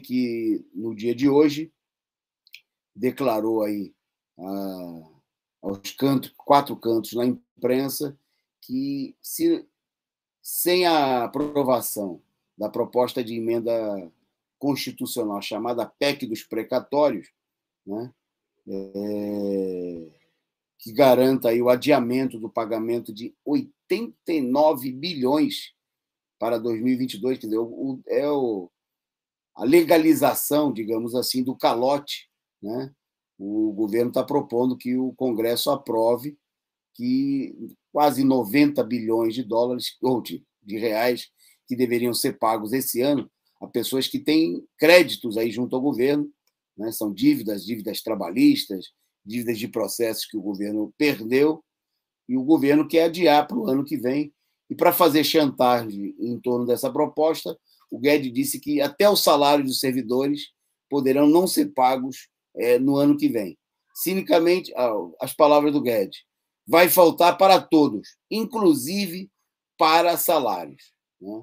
que no dia de hoje declarou aí a, ah, aos quatro cantos na imprensa que se, sem a aprovação da proposta de emenda constitucional chamada PEC dos precatórios, né, é, que garanta aí o adiamento do pagamento de 89 bilhões para 2022, quer é o a legalização, digamos assim, do calote. Né? O governo está propondo que o Congresso aprove que quase 90 bilhões de dólares ou de, de reais que deveriam ser pagos esse ano a pessoas que têm créditos aí junto ao governo, né? são dívidas, dívidas trabalhistas, dívidas de processos que o governo perdeu e o governo quer adiar para o ano que vem. E para fazer chantagem em torno dessa proposta, o Guedes disse que até os salários dos servidores poderão não ser pagos é, no ano que vem. Cinicamente, as palavras do Guedes, vai faltar para todos, inclusive para salários. Né?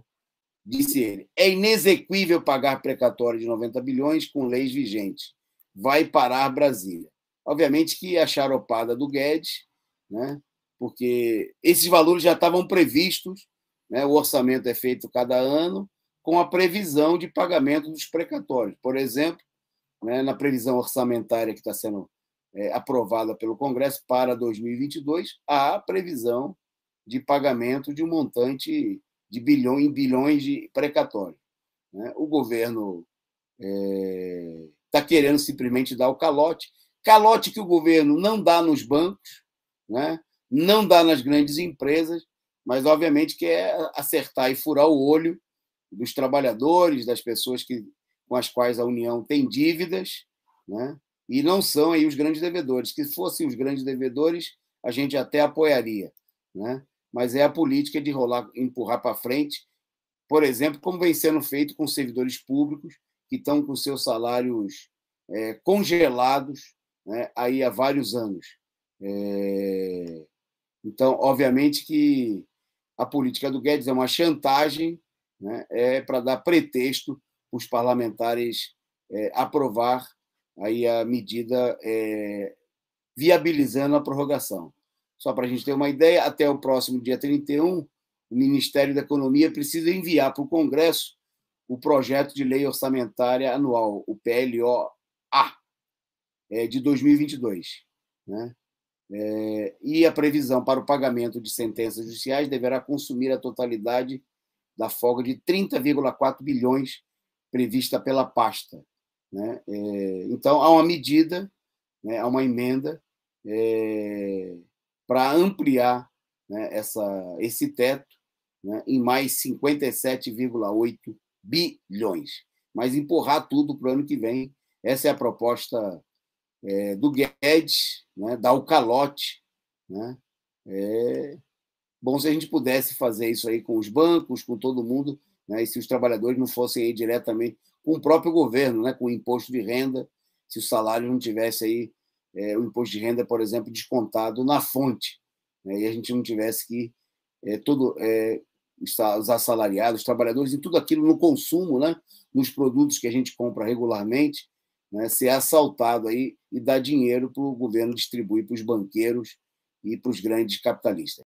Disse ele, é inexequível pagar precatório de 90 bilhões com leis vigentes. Vai parar Brasília. Obviamente que a charopada do Guedes, né? porque esses valores já estavam previstos, né? o orçamento é feito cada ano, com a previsão de pagamento dos precatórios. Por exemplo, né, na previsão orçamentária que está sendo é, aprovada pelo Congresso para 2022, há a previsão de pagamento de um montante de bilhões em bilhões de precatórios. Né? O governo está é, tá querendo simplesmente dar o calote, calote que o governo não dá nos bancos, né? não dá nas grandes empresas, mas obviamente quer acertar e furar o olho dos trabalhadores, das pessoas que, com as quais a União tem dívidas, né? e não são aí os grandes devedores. Que fossem os grandes devedores, a gente até apoiaria. Né? Mas é a política de rolar, empurrar para frente, por exemplo, como vem sendo feito com servidores públicos que estão com seus salários é, congelados né, aí há vários anos. É... Então, obviamente que a política do Guedes é uma chantagem né, é para dar pretexto para os parlamentares é, aprovar aí a medida é, viabilizando a prorrogação. Só para a gente ter uma ideia, até o próximo dia 31, o Ministério da Economia precisa enviar para o Congresso o projeto de lei orçamentária anual, o PLOA, é, de 2022. Né? É, e a previsão para o pagamento de sentenças judiciais deverá consumir a totalidade da folga de 30,4 bilhões prevista pela pasta. Né? É, então, há uma medida, né, há uma emenda é, para ampliar né, essa, esse teto né, em mais 57,8 bilhões. Mas empurrar tudo para o ano que vem, essa é a proposta é, do Guedes, né, dar Né, é, bom se a gente pudesse fazer isso aí com os bancos, com todo mundo, né? e se os trabalhadores não fossem aí diretamente com o próprio governo, né? com o imposto de renda, se o salário não tivesse aí é, o imposto de renda, por exemplo, descontado na fonte, né? e a gente não tivesse que é, todo, é, os assalariados, os trabalhadores e tudo aquilo no consumo, né? nos produtos que a gente compra regularmente, né? ser assaltado aí e dar dinheiro para o governo distribuir para os banqueiros e para os grandes capitalistas.